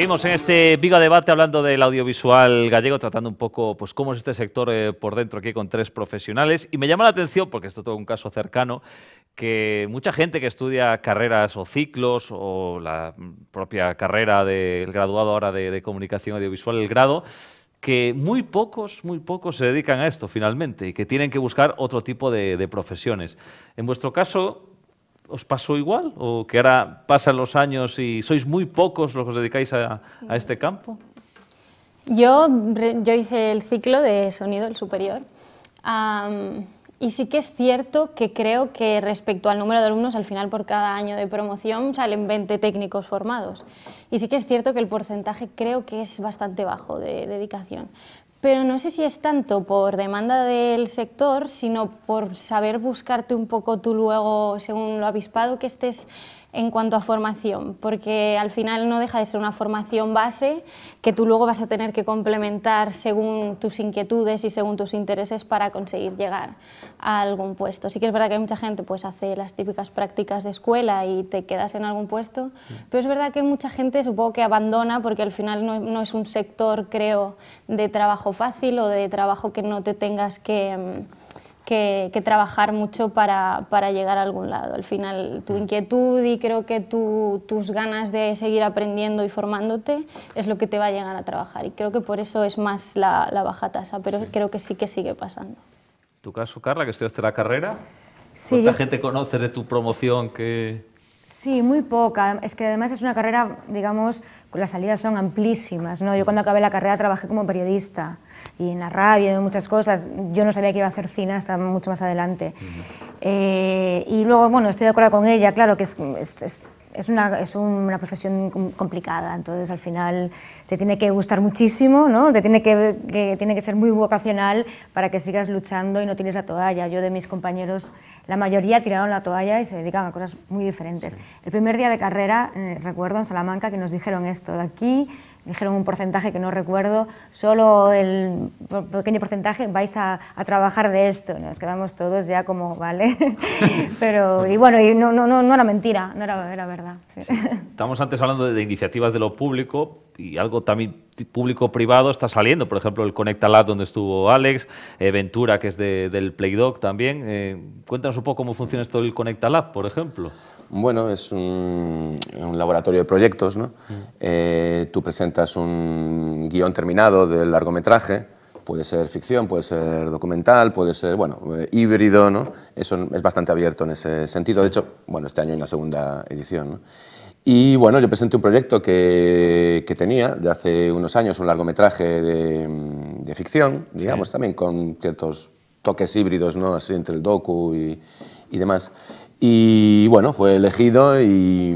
Seguimos en este Viga Debate hablando del audiovisual gallego, tratando un poco pues, cómo es este sector eh, por dentro aquí con tres profesionales. Y me llama la atención, porque esto es todo un caso cercano, que mucha gente que estudia carreras o ciclos o la propia carrera del graduado ahora de, comunicación audiovisual, el grado, que muy pocos, muy pocos se dedican a esto finalmente y que tienen que buscar otro tipo de, de profesiones. En vuestro caso, ¿Os pasó igual? ¿O que ahora pasan los años y sois muy pocos los que os dedicáis a, este campo? Yo, yo hice el ciclo de sonido, el superior. y sí que es cierto que creo que respecto al número de alumnos, al final por cada año de promoción salen 20 técnicos formados. Y sí que es cierto que el porcentaje creo que es bastante bajo de dedicación pero no sé si es tanto por demanda del sector, sino por saber buscarte un poco tú luego, según lo avispado que estés en cuanto a formación, porque al final no deja de ser una formación base que tú luego vas a tener que complementar según tus inquietudes y según tus intereses para conseguir llegar a algún puesto. Sí que es verdad que hay mucha gente pues hace las típicas prácticas de escuela y te quedas en algún puesto, pero es verdad que mucha gente supongo que abandona porque al final no es un sector, creo, de trabajo fácil o de trabajo que no te tengas que mm, que, trabajar mucho para, llegar a algún lado. Al final, tu mm. inquietud y creo que tu, tus ganas de seguir aprendiendo y formándote es lo que te va a llegar a trabajar. Y creo que por eso es más la, baja tasa, pero creo que sí que sigue pasando. ¿Tu caso, Carla, que estudiaste la carrera? Sí, ¿Cuánta pues gente conoce de tu promoción que...? Sí, muy poca. Es que además es una carrera, digamos, las salidas son amplísimas. ¿no? Yo cuando acabé la carrera trabajé como periodista y en la radio y muchas cosas. Yo no sabía que iba a hacer cine hasta mucho más adelante. Eh, y luego, bueno, estoy de acuerdo con ella, claro que es es una, es una profesión complicada, entonces al final te tiene que gustar muchísimo, ¿no? te tiene que, tiene que ser muy vocacional para que sigas luchando y no tires la toalla. Yo de mis compañeros, la mayoría tiraron la toalla y se dedican a cosas muy diferentes. El primer día de carrera, eh, recuerdo en Salamanca que nos dijeron esto, de aquí dijeron un porcentaje que no recuerdo, solo el pequeño porcentaje vais a, trabajar de esto. Nos quedamos todos ya como, vale. Pero, y bueno, y no, no, no, era mentira, no era, verdad. Estamos antes hablando de, iniciativas de lo público, y algo también público-privado está saliendo. Por ejemplo, el Conecta Lab, donde estuvo Alex, eh, Ventura, que es del PlayDoc también. Eh, cuéntanos un poco cómo funciona esto del Conecta Lab, por ejemplo. Bueno, es un, laboratorio de proyectos, mm. eh, tú presentas un guión terminado del largometraje, puede ser ficción, puede ser documental, puede ser, bueno, eh, híbrido, ¿no? Eso es bastante abierto en ese sentido. De hecho, bueno, este año hay una segunda edición, Y bueno, yo presenté un proyecto que, tenía de hace unos años, un largometraje de, ficción, digamos, también con ciertos toques híbridos, ¿no? Así entre el docu y demás. Y bueno, fue elegido y,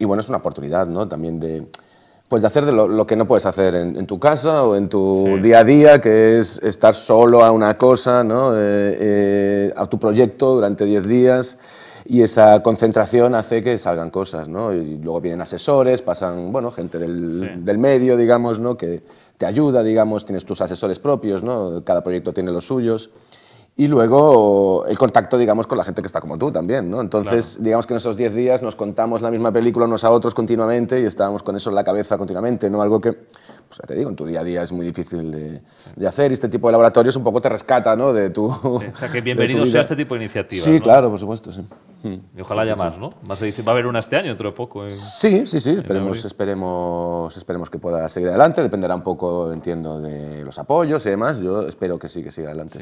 bueno, es una oportunidad ¿no? también de, pues de hacer lo, que no puedes hacer en, tu casa o en tu día a día, que es estar solo a una cosa, ¿no? Eh, eh, a tu proyecto durante 10 días. Y esa concentración hace que salgan cosas, ¿no? Y luego vienen asesores, pasan, bueno, gente del, del medio, digamos, ¿no? Que te ayuda, digamos, tienes tus asesores propios, ¿no? Cada proyecto tiene los suyos. Y luego el contacto, digamos, con la gente que está como tú también, ¿no? Entonces, digamos que en esos 10 días nos contamos la misma película unos a otros continuamente y estábamos con eso en la cabeza continuamente, ¿no? Algo que, pues ya te digo, en tu día a día es muy difícil de, de hacer y este tipo de laboratorios un poco te rescata, ¿no? De tu... Sí, o sea, que bienvenido sea este tipo de iniciativas, Sí, claro, por supuesto, sí. Y ojalá haya más, ¿no? Más va a haber una este año, otro poco. ¿eh? sí, sí, sí, esperemos, esperemos, esperemos que pueda seguir adelante, dependerá un poco, entiendo, de los apoyos y demás, yo espero que sí, que siga adelante.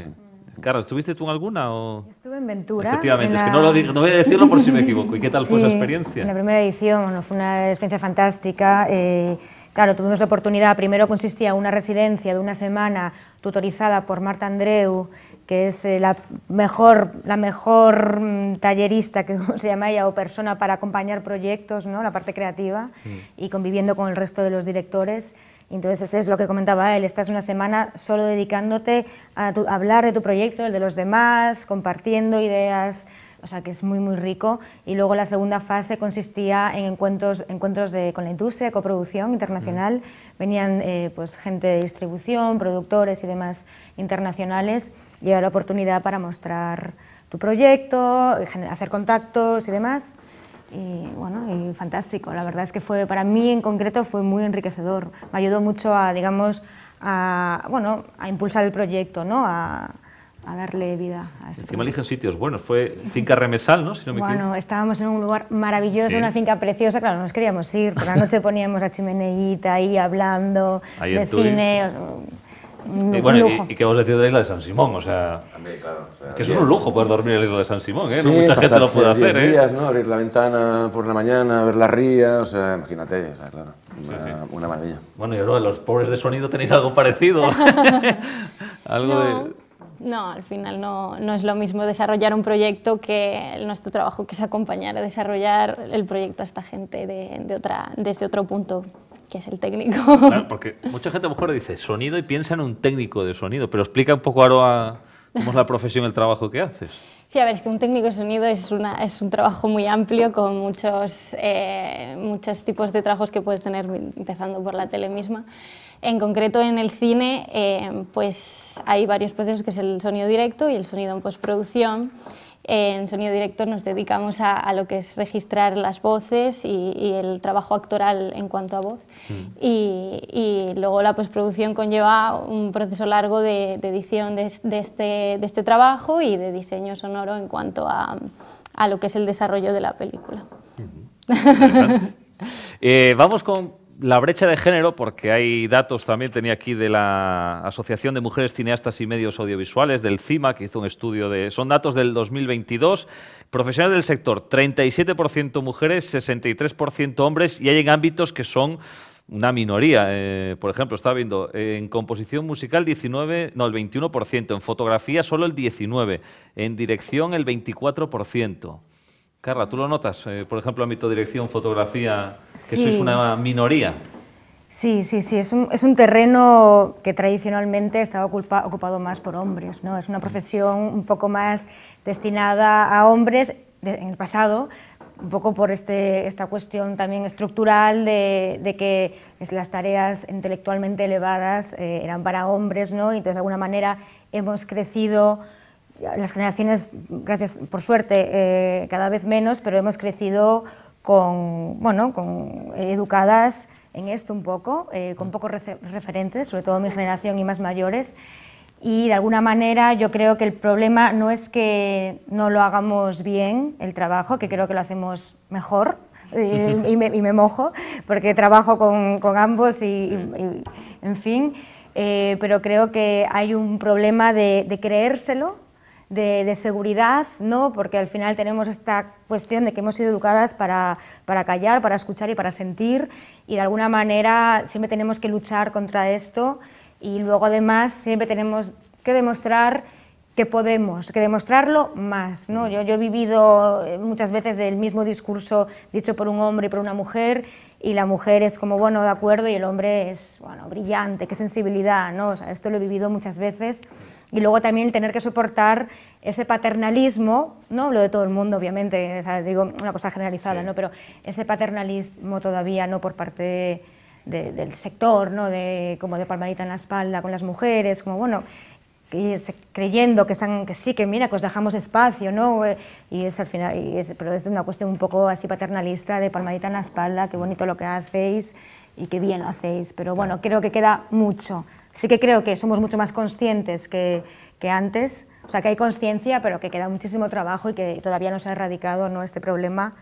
Claro, ¿estuviste tú en alguna? O... Estuve en Ventura. Efectivamente, es que no, voy a decirlo por si me equivoco. ¿Y qué tal fue esa experiencia? En la primera edición, fue una experiencia fantástica. Eh, claro, tuvimos la oportunidad, primero consistía una residencia de una semana tutorizada por Marta Andreu, que es eh, la mejor, la mejor mm, tallerista, que se llama ella, o persona para acompañar proyectos, ¿no? la parte creativa, y conviviendo con el resto de los directores. Entonces es lo que comentaba él, estás una semana solo dedicándote a, hablar de tu proyecto, el de los demás, compartiendo ideas, o sea que es muy muy rico y luego la segunda fase consistía en encuentros, encuentros con la industria, coproducción internacional, mm. venían eh, pues, gente de distribución, productores y demás internacionales y era la oportunidad para mostrar tu proyecto, hacer contactos y demás y bueno, y fantástico. La verdad es que fue, para mí en concreto fue muy enriquecedor. Me ayudó mucho a, digamos, a, bueno, a impulsar el proyecto, ¿no? A, darle vida a este Encima eligen sitios buenos, fue finca remesal, ¿no? Si no me bueno, estábamos en un lugar maravilloso, una finca preciosa, claro, nos queríamos ir, por la noche poníamos la chimeneita ahí hablando de cine, y bueno, y, qué vamos a de la isla de San Simón, o sea, que es un lujo poder dormir en la isla de San Simón, ¿eh? no mucha gente lo puede hacer, ¿eh? ¿no? Abrir la ventana por la mañana, ver la ría, o sea, imagínate, una, maravilla. Bueno, y luego los pobres de sonido tenéis algo parecido, algo no. No, al final no, no, es lo mismo desarrollar un proyecto que nuestro trabajo que es acompañar a desarrollar el proyecto a esta gente de, de otra, desde otro punto es el técnico. porque mucha gente a lo mejor dice sonido y piensa en un técnico de sonido, pero explica un poco ahora cómo es la profesión, el trabajo que haces. Sí, a ver, es que un técnico de sonido es, una, es un trabajo muy amplio con muchos, eh, muchos tipos de trabajos que puedes tener, empezando por la tele misma. En concreto en el cine, eh, pues hay varios procesos que es el sonido directo y el sonido en postproducción en Sonido Directo nos dedicamos a, lo que es registrar las voces y, el trabajo actoral en cuanto a voz. Mm. Y, luego la postproducción conlleva un proceso largo de, edición este, de, este, trabajo y de diseño sonoro en cuanto a, lo que es el desarrollo de la película. Eh, vamos con la brecha de género, porque hay datos también, tenía aquí de la Asociación de Mujeres Cineastas y Medios Audiovisuales, del CIMA, que hizo un estudio de... Son datos del 2022. Profesionales del sector, 37% mujeres, 63% hombres, y hay en ámbitos que son una minoría. Eh, por ejemplo, estaba viendo en composición musical 19, no, el 21%, en fotografía solo el 19%, en dirección el 24%. Carla, ¿tú lo notas? Eh, por ejemplo, ámbito dirección, fotografía, que sí. sois una minoría. Sí, sí, sí, es un, es un terreno que tradicionalmente estaba ocupado más por hombres, ¿no? Es una profesión un poco más destinada a hombres en el pasado, un poco por este, esta cuestión también estructural de, de que es, las tareas intelectualmente elevadas eh, eran para hombres, ¿no? Y entonces, de alguna manera, hemos crecido las generaciones, gracias por suerte, eh, cada vez menos, pero hemos crecido con, bueno, eh, educadas en esto un poco, eh, con mm. pocos referentes, sobre todo mi generación y más mayores. Y de alguna manera yo creo que el problema no es que no lo hagamos bien el trabajo, que creo que lo hacemos mejor, y, me, mojo, porque trabajo con, ambos y, en fin, pero creo que hay un problema de creérselo de, seguridad, ¿no? porque al final tenemos esta cuestión de que hemos sido educadas para, callar, para escuchar y para sentir, y de alguna manera siempre tenemos que luchar contra esto, y luego además siempre tenemos que demostrar que podemos, que demostrarlo más. ¿no? Yo, he vivido muchas veces del mismo discurso dicho por un hombre y por una mujer, y la mujer es como, bueno, de acuerdo, y el hombre es, bueno, brillante, qué sensibilidad, ¿no? esto lo he vivido muchas veces y luego también el tener que soportar ese paternalismo, no hablo de todo el mundo, obviamente, digo una cosa generalizada, ¿no? pero ese paternalismo todavía no por parte del sector, ¿no? de, como de palmadita en la espalda con las mujeres, como bueno, y creyendo que, están, sí, que mira, que os dejamos espacio, ¿no? y es al final, pero es una cuestión un poco así paternalista, de palmadita en la espalda, qué bonito lo que hacéis y qué bien lo hacéis, pero bueno, creo que queda mucho sí que creo que somos mucho más conscientes que, antes, o sea, que hay conciencia, pero que queda muchísimo trabajo y que todavía no se ha erradicado ¿no? este problema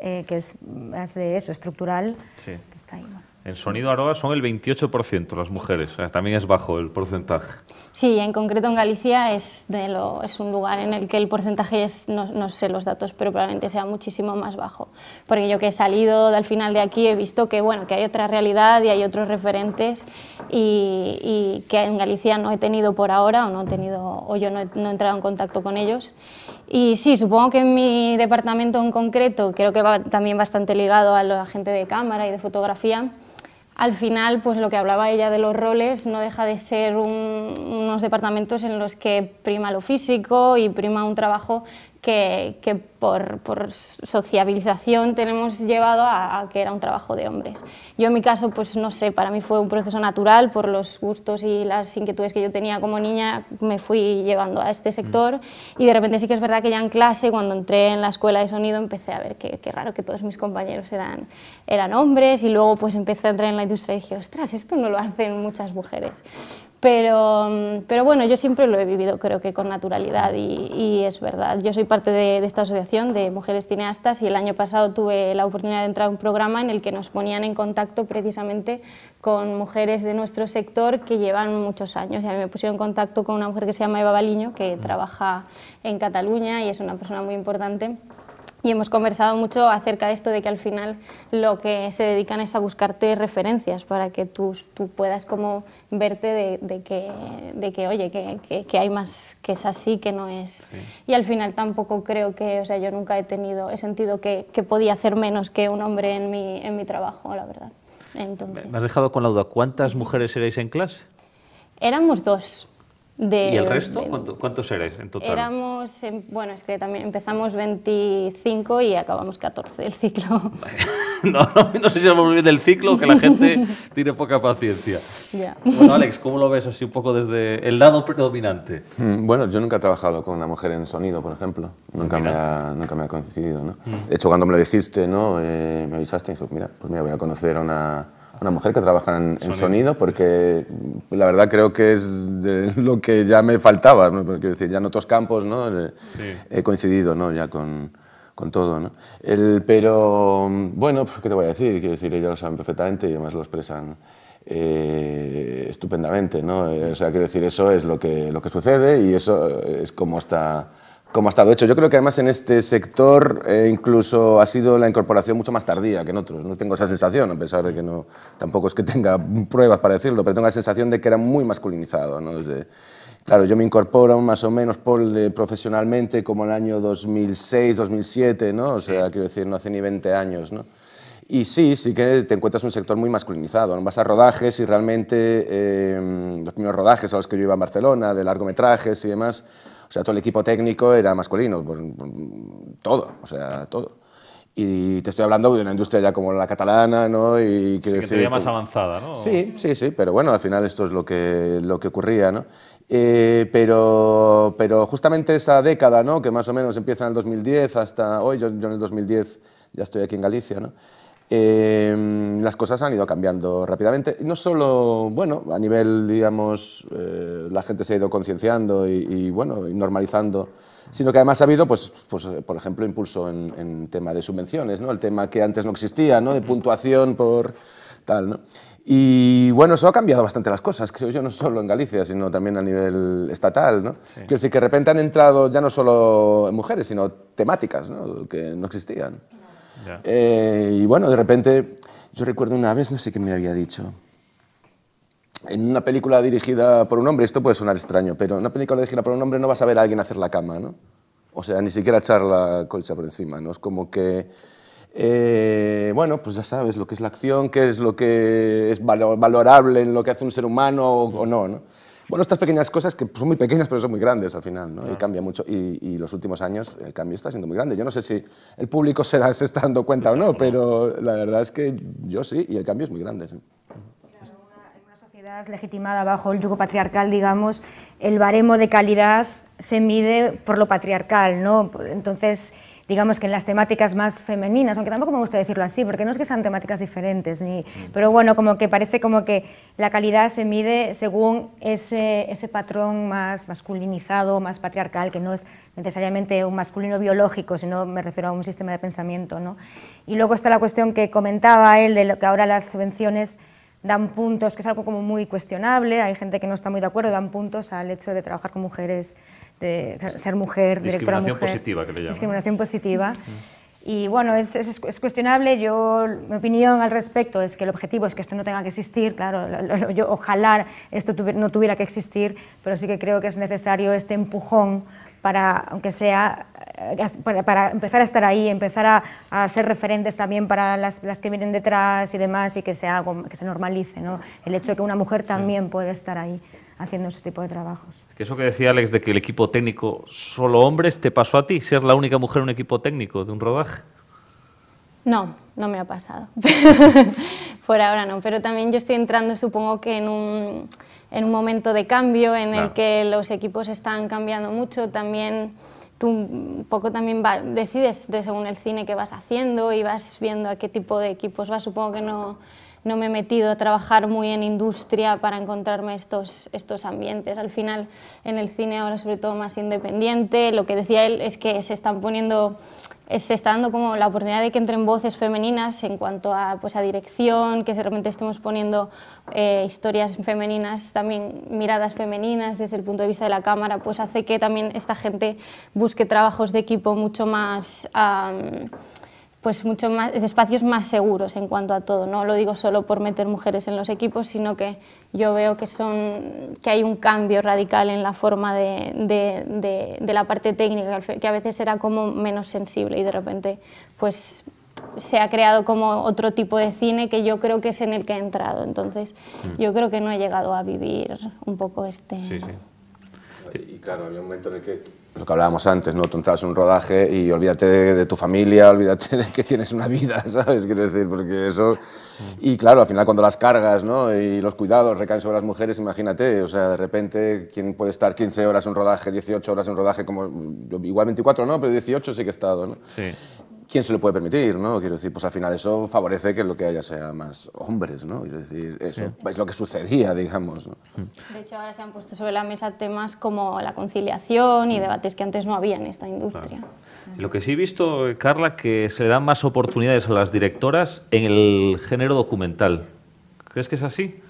eh, que es, más de eso, estructural, que está ahí. En sonido Aroa son el 28% las mujeres, o sea, también es bajo el porcentaje. Sí, en concreto en Galicia es, un lugar en el que el porcentaje es, no, sé los datos, pero probablemente sea muchísimo más bajo. Porque yo que he salido del final de aquí he visto que, bueno, que hay otra realidad y hay otros referentes y, que en Galicia no he tenido por ahora o, no he tenido, o yo no he, no he entrado en contacto con ellos. Y sí, supongo que en mi departamento en concreto, creo que va también bastante ligado a la gente de cámara y de fotografía, al final, pues lo que hablaba ella de los roles no deja de ser unos departamentos en los que prima lo físico y prima un trabajo que, por, sociabilización tenemos llevado a, que era un trabajo de hombres. Yo en mi caso, pues no sé, para mí fue un proceso natural por los gustos y las inquietudes que yo tenía como niña, me fui llevando a este sector y de repente sí que es verdad que ya en clase, cuando entré en la escuela de sonido, empecé a ver qué raro que todos mis compañeros eran, eran hombres y luego pues empecé a entrar en la industria y dije, ostras, esto no lo hacen muchas mujeres. Mm, pero, bueno, yo siempre lo he vivido creo que con naturalidad y, es verdad. Yo soy parte de, esta asociación de mujeres cineastas y el año pasado tuve la oportunidad de entrar a un programa en el que nos ponían en contacto precisamente con mujeres de nuestro sector que llevan muchos años. Y a mí me pusieron en contacto con una mujer que se llama Eva Baliño, que trabaja en Cataluña y es una persona muy importante. Y hemos conversado mucho acerca de esto de que al final lo que se dedican es a buscarte referencias para que tú, puedas como verte de, de, que, de que, oye, que, hay más que es así, que no es. Y al final tampoco creo que, o sea, yo nunca he tenido, he sentido que, podía hacer menos que un hombre en mi, en mi trabajo, la verdad. Me has dejado con la duda, ¿cuántas mujeres erais en clase? Éramos dos ¿Y el resto? ¿Cuántos eres en total? Éramos, em, bueno, es que también empezamos 25 y acabamos 14 el ciclo. no, no, sé si hemos bien del ciclo que la gente tiene poca paciencia. Bueno, Alex, ¿cómo lo ves así un poco desde el lado predominante? Mm, bueno, yo nunca he trabajado con una mujer en sonido, por ejemplo. Nunca, me ha, nunca me ha coincidido, ¿no? Mm. De hecho, cuando me lo dijiste, ¿no? Eh, me avisaste y dije, mira, pues mira, voy a conocer a una una mujer que trabaja en, sonido. porque la verdad creo que es lo que ya me faltaba, ¿no? decir, ya en otros campos eh, he coincidido ya con, todo. El, pero bueno, pues, ¿qué te voy a decir? Quiero decir, ellos lo saben perfectamente y además lo expresan. Eh, estupendamente, eh, O sea, quiero decir, eso es lo que, lo que sucede y eso es como está como ha estado hecho. Yo creo que además en este sector eh, incluso ha sido la incorporación mucho más tardía que en otros. No tengo esa sensación, a pesar de que no, tampoco es que tenga pruebas para decirlo, pero tengo la sensación de que era muy masculinizado. ¿no? Desde, claro, yo me incorporo más o menos profesionalmente como en el año 2006, 2007, ¿no? o sea, quiero decir, no hace ni 20 años. ¿no? Y sí, sí que te encuentras un sector muy masculinizado. Vas a rodajes y realmente eh, los primeros rodajes a los que yo iba en Barcelona, de largometrajes y demás o sea, todo el equipo técnico era masculino, pues, todo, o sea, todo. Y te estoy hablando de una industria ya como la catalana, ¿no? Y que más avanzada, ¿no? Sí, sí, sí, pero bueno, al final esto es lo que, lo que ocurría, ¿no? Eh, pero, pero justamente esa década, ¿no? Que más o menos empieza en el 2010 hasta hoy, yo, yo en el 2010 ya estoy aquí en Galicia, ¿no? Em, las cosas han ido cambiando rápidamente. No solo, bueno, a nivel, digamos, eh, la gente se ha ido concienciando y, bueno, y normalizando, sino que además ha habido, pues, pues por ejemplo, impulso en, tema de subvenciones, ¿no? El tema que antes no existía, ¿no? De puntuación por tal, ¿no? Y bueno, eso ha cambiado bastante las cosas, creo yo, no solo en Galicia, sino también a nivel estatal. ¿no? Sí. que de repente han entrado ya no solo mujeres, sino temáticas ¿no? que no existían. Eh, y bueno, de repente, yo recuerdo una vez, no sé qué me había dicho, en una película dirigida por un hombre, esto puede sonar extraño, pero en una película dirigida por un hombre no vas a ver a alguien hacer la cama, ¿no? O sea, ni siquiera echar la colcha por encima, ¿no? Es como que, eh, bueno, pues ya sabes lo que es la acción, qué es lo que es valorable en lo que hace un ser humano o, o no, ¿no? Bueno, estas pequeñas cosas que son muy pequeñas, pero son muy grandes al final, ¿no? Y cambia mucho. Y, los últimos años el cambio está siendo muy grande. Yo no sé si el público se, da, está dando cuenta o no, pero la verdad es que yo sí, y el cambio es muy grande. en una sociedad legitimada bajo el yugo patriarcal, digamos, el baremo de calidad se mide por lo patriarcal, ¿no? Entonces, digamos que en las temáticas más femeninas, aunque tampoco me gusta decirlo así, porque no es que sean temáticas diferentes, ni, mm. pero bueno, como que parece como que la calidad se mide según ese, patrón más masculinizado, más patriarcal, que no es necesariamente un masculino biológico, sino me refiero a un sistema de pensamiento. ¿no? Y luego está la cuestión que comentaba él, de lo que ahora las subvenciones dan puntos, que es algo como muy cuestionable, hay gente que no está muy de acuerdo, dan puntos al hecho de trabajar con mujeres, de ser mujer, directora mujer. Discriminación positiva, que le llaman. Discriminación positiva. Y bueno, es, cuestionable. Yo, mi opinión al respecto es que el objetivo es que esto no tenga que existir. Claro, yo ojalá esto no tuviera que existir, pero sí que creo que es necesario este empujón para, aunque sea para, empezar a estar ahí, empezar a, ser referentes también para las, que vienen detrás y demás y que, que se normalice el hecho de que una mujer también puede estar ahí haciendo ese tipo de trabajos. Es que eso que decía Alex de que el equipo técnico solo hombres te pasó a ti, ser la única mujer en un equipo técnico de un rodaje. No, no me ha pasado. Por ahora no, pero también yo estoy entrando supongo que en un, en un momento de cambio en el que los equipos están cambiando mucho, también tú un poco también decides según el cine que vas haciendo y vas viendo a qué tipo de equipos vas. Supongo que no no me he metido a trabajar muy en industria para encontrarme estos, estos ambientes. Al final, en el cine ahora sobre todo más independiente, lo que decía él es que se están poniendo eh, se está dando como la oportunidad de que entren voces femeninas en cuanto a, pues, a dirección, que realmente estemos poniendo eh, historias femeninas, también miradas femeninas desde el punto de vista de la cámara, pues hace que también esta gente busque trabajos de equipo mucho más pues mucho más espacios más seguros en cuanto a todo. No lo digo solo por meter mujeres en los equipos, sino que yo veo que, son, que hay un cambio radical en la forma de, de, de, la parte técnica, que a veces era como menos sensible y de repente pues se ha creado como otro tipo de cine que yo creo que es en el que he entrado. Entonces mm. yo creo que no he llegado a vivir un poco este... Sí, sí. Y claro, había un momento en el que lo que hablábamos antes, ¿no? Tú entras un rodaje y olvídate de, tu familia, olvídate de que tienes una vida, ¿sabes? Quiero decir, porque eso... Y claro, al final cuando las cargas, ¿no? Y los cuidados recaen sobre las mujeres, imagínate, o sea, de repente, ¿quién puede estar 15 horas en un rodaje, 18 horas en un rodaje? Como, igual 24 no, pero 18 sí que he estado, ¿no? Sí. ¿quién se lo puede permitir? ¿no? Quiero decir, pues al final eso favorece que lo que haya sea más hombres, ¿no? decir, eso es lo que sucedía, digamos. Mm. De hecho, ahora se han puesto sobre la mesa temas como la conciliación y mm. debates que antes no había en esta industria. Lo que sí he visto, Carla, que se le dan más oportunidades a las directoras en el género documental. ¿Crees que es así?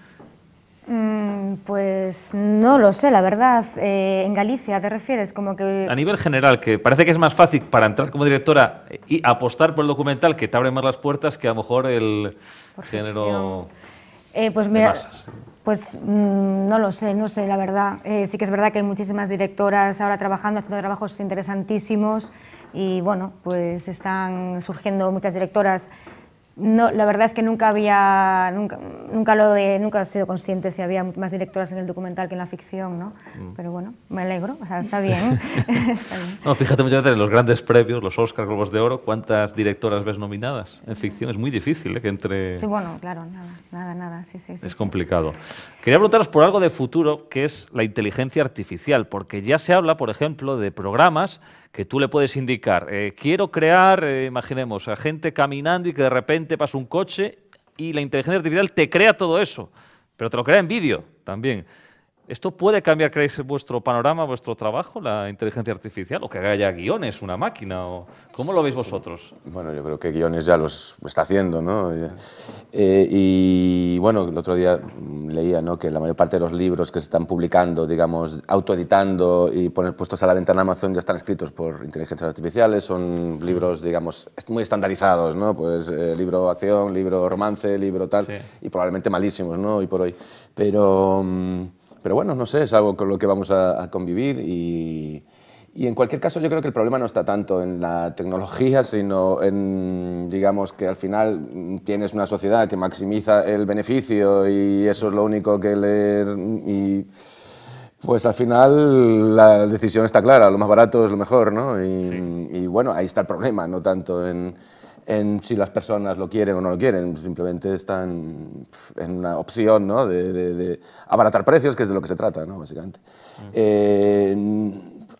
Mm, pues pues no lo sé, la verdad. Eh, en Galicia te refieres como que... A nivel general, que parece que es más fácil para entrar como directora y apostar por el documental que te abre más las puertas que a lo mejor el género eh, pues mira, Pues mm, no lo sé, no sé, la verdad. Eh, sí que es verdad que hay muchísimas directoras ahora trabajando, haciendo trabajos interesantísimos y bueno, pues están surgiendo muchas directoras no, la verdad es que nunca había, nunca, nunca lo nunca he sido consciente si había más directoras en el documental que en la ficción, ¿no? Mm. Pero bueno, me alegro, o sea, está bien. No, fíjate muchas veces en los grandes premios, los Oscars, Globos de Oro, ¿cuántas directoras ves nominadas en ficción? Es muy difícil, ¿eh? Que entre... Sí, bueno, claro, nada, nada, nada, sí, sí. es complicado. Quería preguntaros por algo de futuro, que es la inteligencia artificial, porque ya se habla, por ejemplo, de programas que tú le puedes indicar, eh, quiero crear, eh, imaginemos, a gente caminando y que de repente pasa un coche y la inteligencia artificial te crea todo eso, pero te lo crea en vídeo también. ¿Esto puede cambiar, creéis, vuestro panorama, vuestro trabajo, la inteligencia artificial? ¿O que haya guiones, una máquina? ¿Cómo lo veis vosotros? Bueno, yo creo que guiones ya los está haciendo, ¿no? Eh, y bueno, el otro día leía ¿no? que la mayor parte de los libros que se están publicando, digamos, autoeditando y poner puestos a la venta en Amazon ya están escritos por inteligencias artificiales, son libros, digamos, muy estandarizados, ¿no? Pues eh, libro acción, libro romance, libro tal, y probablemente malísimos, ¿no? Hoy por hoy. Pero... Mm, pero bueno, no sé, es algo con lo que vamos a, convivir y, y en cualquier caso, yo creo que el problema no está tanto en la tecnología, sino en, digamos, que al final tienes una sociedad que maximiza el beneficio y eso es lo único que leer. Y pues al final la decisión está clara, lo más barato es lo mejor, ¿no? y bueno, ahí está el problema, no tanto en en si las personas lo quieren o no lo quieren, simplemente están en una opción ¿no? de, abaratar precios, que es de lo que se trata, ¿no? básicamente. Eh,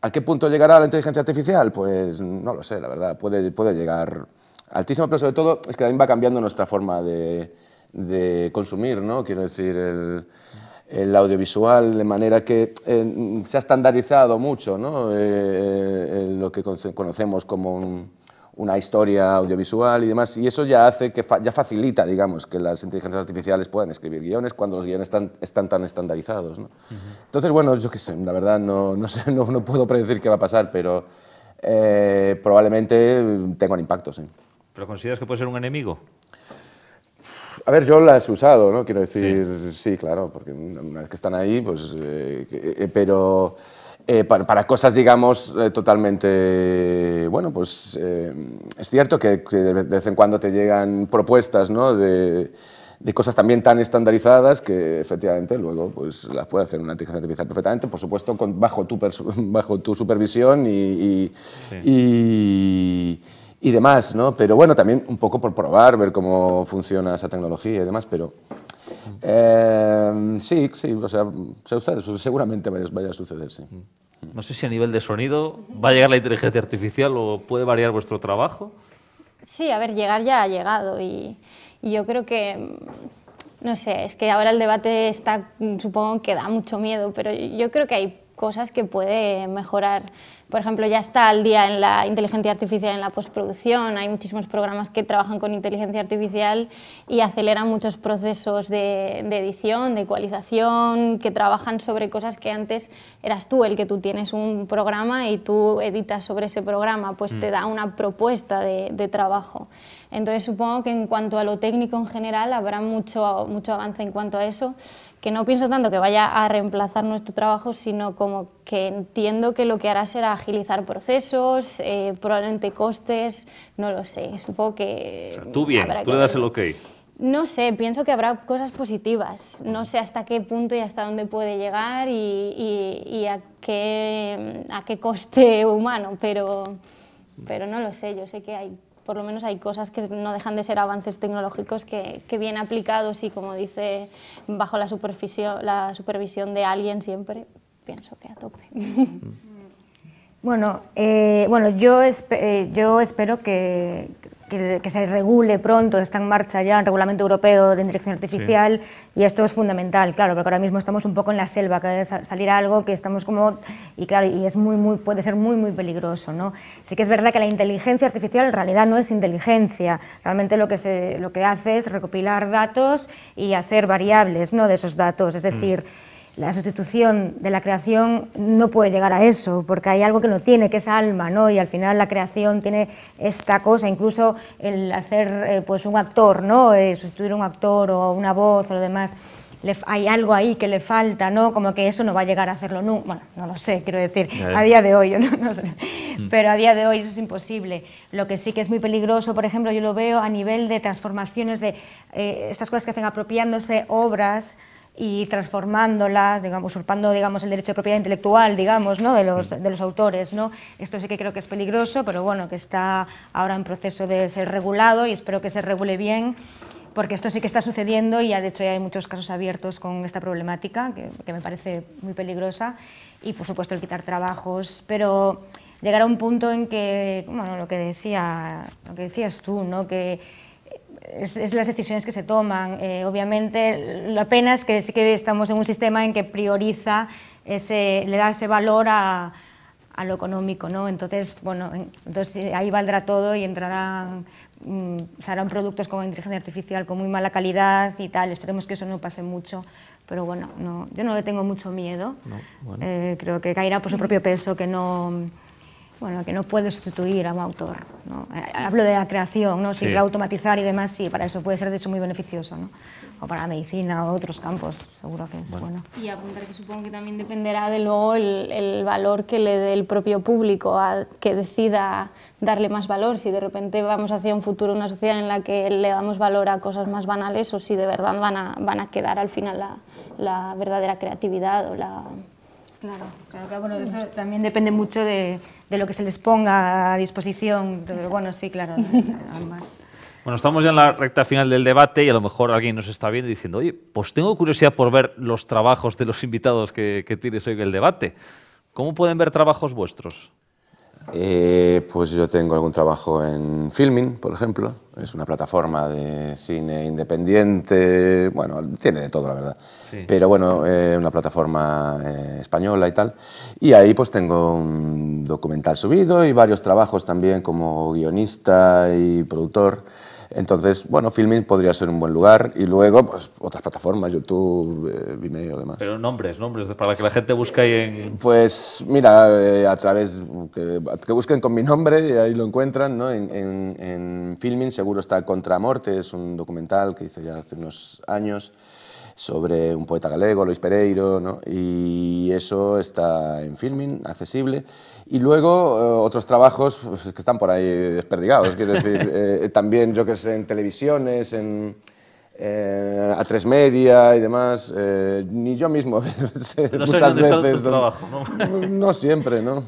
¿A qué punto llegará la inteligencia artificial? Pues no lo sé, la verdad, puede, puede llegar altísimo, pero sobre todo es que también va cambiando nuestra forma de, consumir, ¿no? quiero decir, el, audiovisual, de manera que eh, se ha estandarizado mucho ¿no? Eh, lo que conocemos como un una historia audiovisual y demás, y eso ya hace que ya facilita, digamos, que las inteligencias artificiales puedan escribir guiones cuando los guiones están, están tan estandarizados. ¿no? Entonces, bueno, yo qué sé, la verdad no, no, sé, no, puedo predecir qué va a pasar, pero eh, probablemente tengan impactos. Sí. ¿Pero consideras que puede ser un enemigo? A ver, yo las he usado, ¿no? Quiero decir, sí, claro, porque una vez que están ahí, pues... Eh, eh, pero... Eh, para, cosas, digamos, eh, totalmente... Bueno, pues eh, es cierto que, de vez en cuando te llegan propuestas de, cosas también tan estandarizadas que efectivamente luego pues, las puede hacer una inteligencia artificial perfectamente, por supuesto, bajo, tu bajo tu supervisión y, y y demás, ¿no? Pero bueno, también un poco por probar, ver cómo funciona esa tecnología y demás, pero Em, sí, sí, o sea, seguramente vaya, a suceder, No sé si a nivel de sonido va a llegar la inteligencia artificial o puede variar vuestro trabajo. Sí, a ver, llegar ya ha llegado y, y yo creo que, no sé, es que ahora el debate está, supongo que da mucho miedo, pero yo creo que hay cosas que puede mejorar. Por ejemplo, ya está al día en la inteligencia artificial en la postproducción, hay muchísimos programas que trabajan con inteligencia artificial y aceleran muchos procesos de, edición, de ecualización, que trabajan sobre cosas que antes eras tú el que tú tienes un programa y tú editas sobre ese programa, pues te mm. da una propuesta de, de, trabajo. Entonces supongo que en cuanto a lo técnico en general habrá mucho, mucho avance en cuanto a eso que no pienso tanto que vaya a reemplazar nuestro trabajo, sino como que entiendo que lo que hará será agilizar procesos, eh, probablemente costes, no lo sé. Supongo que. tú bien, tú le das el ok. No sé, pienso que habrá cosas positivas. No sé hasta qué punto y hasta dónde puede llegar y, a, qué, a qué coste humano, pero, pero no lo sé. Yo sé que hay por lo menos hay cosas que no dejan de ser avances tecnológicos que, que bien aplicados y como dice, bajo la, la supervisión de alguien siempre, pienso que a tope. Bueno, eh, bueno yo, eh, yo espero que, que, se regule pronto, está en marcha ya el Regulamento Europeo de Inteligencia Artificial y esto es fundamental, claro, porque ahora mismo estamos un poco en la selva, que de salir algo que estamos como... Y claro, y es muy, muy, puede ser muy, muy peligroso, ¿no? Sí que es verdad que la inteligencia artificial en realidad no es inteligencia, realmente lo que, lo que hace es recopilar datos y hacer variables, ¿no?, de esos datos, es mm. decir la sustitución de la creación no puede llegar a eso, porque hay algo que no tiene, que es alma, ¿no? Y al final la creación tiene esta cosa, incluso el hacer eh, pues un actor, ¿no? Eh, sustituir un actor o una voz o lo demás, hay algo ahí que le falta, ¿no? Como que eso no va a llegar a hacerlo nunca. Bueno, no lo sé, quiero decir, a día de hoy, no, mm. pero a día de hoy eso es imposible. Lo que sí que es muy peligroso, por ejemplo, yo lo veo a nivel de transformaciones de eh, estas cosas que hacen apropiándose obras y transformándolas, digamos, usurpando digamos, el derecho de propiedad intelectual digamos, ¿no? de, los, de los autores. ¿no? Esto sí que creo que es peligroso, pero bueno, que está ahora en proceso de ser regulado y espero que se regule bien porque esto sí que está sucediendo y ya de hecho ya hay muchos casos abiertos con esta problemática que, que, me parece muy peligrosa y por supuesto el quitar trabajos, pero llegar a un punto en que, bueno, lo que, decía, lo que decías tú, ¿no? que es, es, las decisiones que se toman. Eh, obviamente, la pena es que sí que estamos en un sistema en que prioriza, ese, le da ese valor a, lo económico, ¿no? Entonces, bueno, entonces eh, ahí valdrá todo y entrarán, mm, serán productos con inteligencia artificial con muy mala calidad y tal. Esperemos que eso no pase mucho. Pero bueno, no, yo no le tengo mucho miedo. Eh, creo que caerá por su propio peso, que no bueno, que no puede sustituir a un autor. Eh, hablo de la creación, ¿no? si sí. automatizar y demás, sí, para eso puede ser de hecho muy beneficioso, ¿no? o para la medicina o otros campos, seguro que es bueno. Y apuntar que supongo que también dependerá de luego el, valor que le dé el propio público, a, que decida darle más valor, si de repente vamos hacia un futuro, una sociedad en la que le damos valor a cosas más banales o si de verdad van a, van a quedar al final la, la verdadera creatividad o la... Claro, claro, claro, mm. bueno, eso también depende mucho de, lo que se les ponga a disposición. Pero bueno, sí, claro, además. Bueno, estamos ya en la recta final del debate y a lo mejor alguien nos está viendo diciendo, oye, pues tengo curiosidad por ver los trabajos de los invitados que, que tienes hoy en el debate. ¿Cómo pueden ver trabajos vuestros? Eh, pues yo tengo algún trabajo en Filming, por ejemplo. Es una plataforma de cine independiente. Bueno, tiene de todo, la verdad. Pero bueno, eh, una plataforma eh, española y tal. Y ahí pues tengo un documental subido y varios trabajos también como guionista y productor. Entonces, bueno, Filming podría ser un buen lugar y luego pues, otras plataformas, YouTube, eh, Vimeo y demás. Pero nombres, nombres, para que la gente busque ahí en... Pues mira, eh, a través, que, busquen con mi nombre y ahí lo encuentran, ¿no? En, Filming seguro está Contra Morte, es un documental que hice ya hace unos años sobre un poeta galego, Luis Pereiro, ¿no? y eso está en Filming, accesible. Y luego eh, otros trabajos pues, que están por ahí desperdigados, quiero decir, eh, también yo que sé, en televisiones, en, eh, a tres media y demás, ni yo mismo sé, no muchas veces. Trabajo, ¿no? ¿no? siempre, ¿no?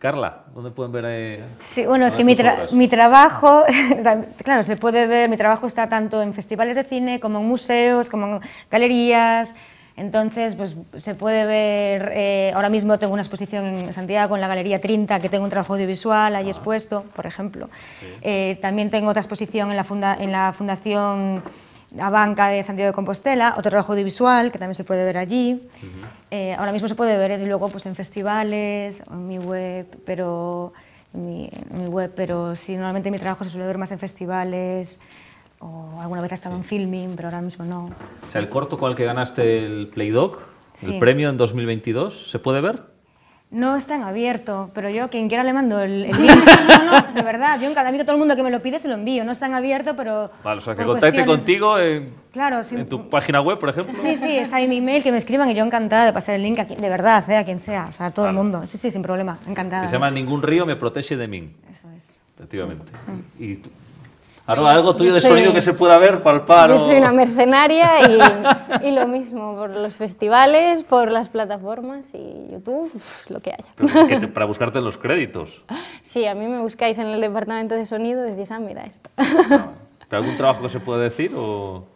Carla, ¿dónde pueden ver? ahí? sí, bueno, es que mi, mi, trabajo, claro, se puede ver, mi trabajo está tanto en festivales de cine como en museos, como en galerías, entonces, pues se puede ver, eh, ahora mismo tengo una exposición en Santiago, en la Galería 30, que tengo un trabajo audiovisual ahí ah. expuesto, por ejemplo. Eh, también tengo otra exposición en la, Fundación Abanca de Santiago de Compostela, otro trabajo audiovisual que también se puede ver allí. Eh, ahora mismo se puede ver y luego pues, en festivales, en mi web, pero mi, web, pero sí, normalmente mi trabajo se suele ver más en festivales, o alguna vez ha estado en filming, pero ahora mismo no. O sea, el corto con el que ganaste el Playdoc, el premio en 2022, ¿se puede ver? No está en abierto, pero yo quien quiera le mando el, link. no, no, de verdad, yo a mí todo el mundo que me lo pide se lo envío, no está en abierto, pero... Vale, o sea, que contacte contigo en, claro, en tu página web, por ejemplo. Sí, sí, está en mi email, que me escriban y yo encantada de pasar el link, de verdad, eh, a quien sea, o sea, a todo el mundo. Sí, sí, sin problema, encantada. Que se llama Ningún río me protege de mí. Eso es. Efectivamente. Mm. Y pues algo tuyo de sonido que se pueda ver, palpar. Yo soy una mercenaria y, lo mismo por los festivales, por las plataformas y YouTube, lo que haya. para buscarte los créditos. Sí, a mí me buscáis en el departamento de sonido y decís, ah, mira esto. Ah, ¿Algún trabajo que se puede decir o...?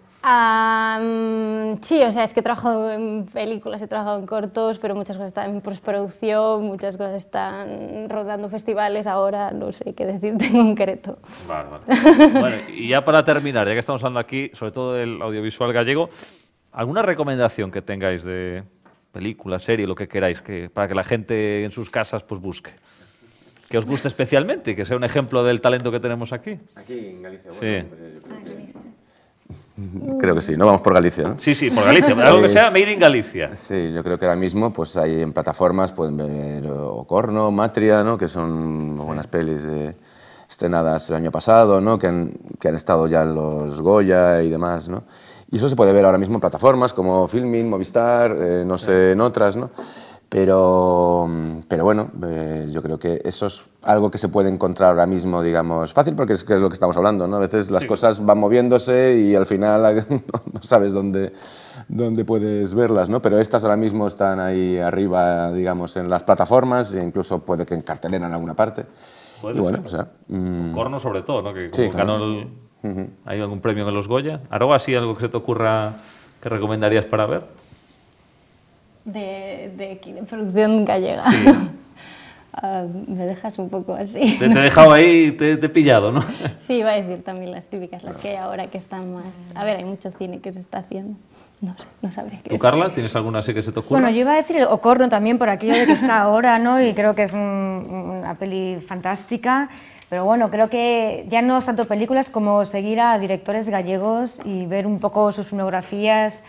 sí, o sea, es que he trabajado en películas, he trabajado en cortos, pero muchas cosas están en postproducción, muchas cosas están rodando festivales ahora, no sé qué decirte en concreto. Vale, vale. bueno, y ya para terminar, ya que estamos hablando aquí, sobre todo del audiovisual gallego, ¿alguna recomendación que tengáis de película, serie, lo que queráis, que, para que la gente en sus casas pues busque? que os guste especialmente, que sea un ejemplo del talento que tenemos aquí. Aquí en Galicia, bueno, sí. Creo que sí, ¿no? Vamos por Galicia, ¿no? Sí, sí, por Galicia, algo que eh, sea Made in Galicia. Sí, yo creo que ahora mismo pues hay en plataformas, pueden ver Ocorno, Matria, ¿no? Que son buenas pelis de, estrenadas el año pasado, ¿no? Que han, que han estado ya en los Goya y demás, ¿no? Y eso se puede ver ahora mismo en plataformas como Filmin, Movistar, eh, no sé, en otras, ¿no? Pero, pero bueno, eh, yo creo que eso es algo que se puede encontrar ahora mismo, digamos, fácil, porque es, que es lo que estamos hablando, ¿no? A veces las cosas van moviéndose y al final no sabes dónde, dónde puedes verlas, ¿no? Pero estas ahora mismo están ahí arriba, digamos, en las plataformas e incluso puede que en cartelera en alguna parte. y bueno, o sea... Mm. Corno sobre todo, ¿no? Que sí, ganó ¿Hay algún premio en los Goya? ¿Arroba? sí algo que se te ocurra que recomendarías para ver? de, de producción gallega. Ah, me dejas un poco así. Te, he dejado ahí, te, te, he pillado, ¿no? sí, iba a decir también las típicas, las que hay ahora que están más... A ver, hay mucho cine que se está haciendo. No, no sabré qué ¿Tú, Carla, tienes alguna así que se te ocurra? Bueno, yo iba a decir Ocorno también por aquello de que está ahora, ¿no? Y creo que es una peli fantástica. Pero bueno, creo que ya no tanto películas como seguir a directores gallegos y ver un poco sus filmografías,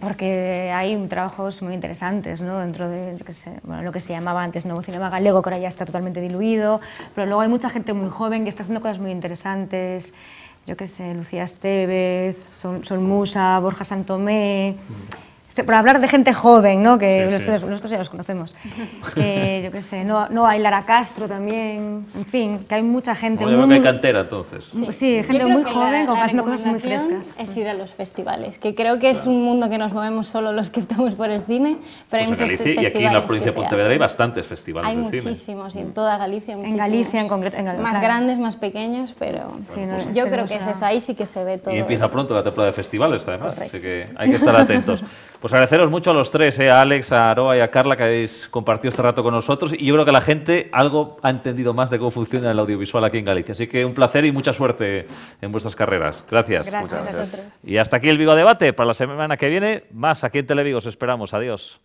porque hay trabajos muy interesantes dentro de lo que, se, bueno, lo que se llamaba antes nuevo cinema galego, que ahora ya está totalmente diluido, pero luego hay mucha gente muy joven que está haciendo cosas muy interesantes, yo qué sé, Lucía Estevez, Sol, Musa, Borja Santomé. Mm. Este, por hablar de gente joven, ¿no? que nosotros, ya los conocemos. Eh, yo qué sé, no, no hay Lara Castro también, en fin, que hay mucha gente muy, muy... cantera entonces. Sí, gente muy joven la, haciendo cosas muy frescas. Es ir a los festivales, que creo que es un mundo que nos movemos solo los que estamos por el cine, pero hay pues muchos Galicia, festivales. Y aquí en la provincia de Pontevedra hay bastantes festivales. Hay muchísimos, en toda Galicia. En Galicia en concreto. más grandes, más pequeños, pero pues yo creo que es eso, ahí sí que se ve todo. Y empieza pronto la temporada de festivales además, así que hay que estar atentos. Pues agradeceros mucho a los tres, eh, a Alex, a Aroa y a Carla que habéis compartido este rato con nosotros y yo creo que la gente algo ha entendido más de cómo funciona el audiovisual aquí en Galicia. Así que un placer y mucha suerte en vuestras carreras. Gracias. gracias Muchas gracias. Y hasta aquí el Vigo Debate. Para la semana que viene, más aquí en Televigo. Os esperamos. Adiós.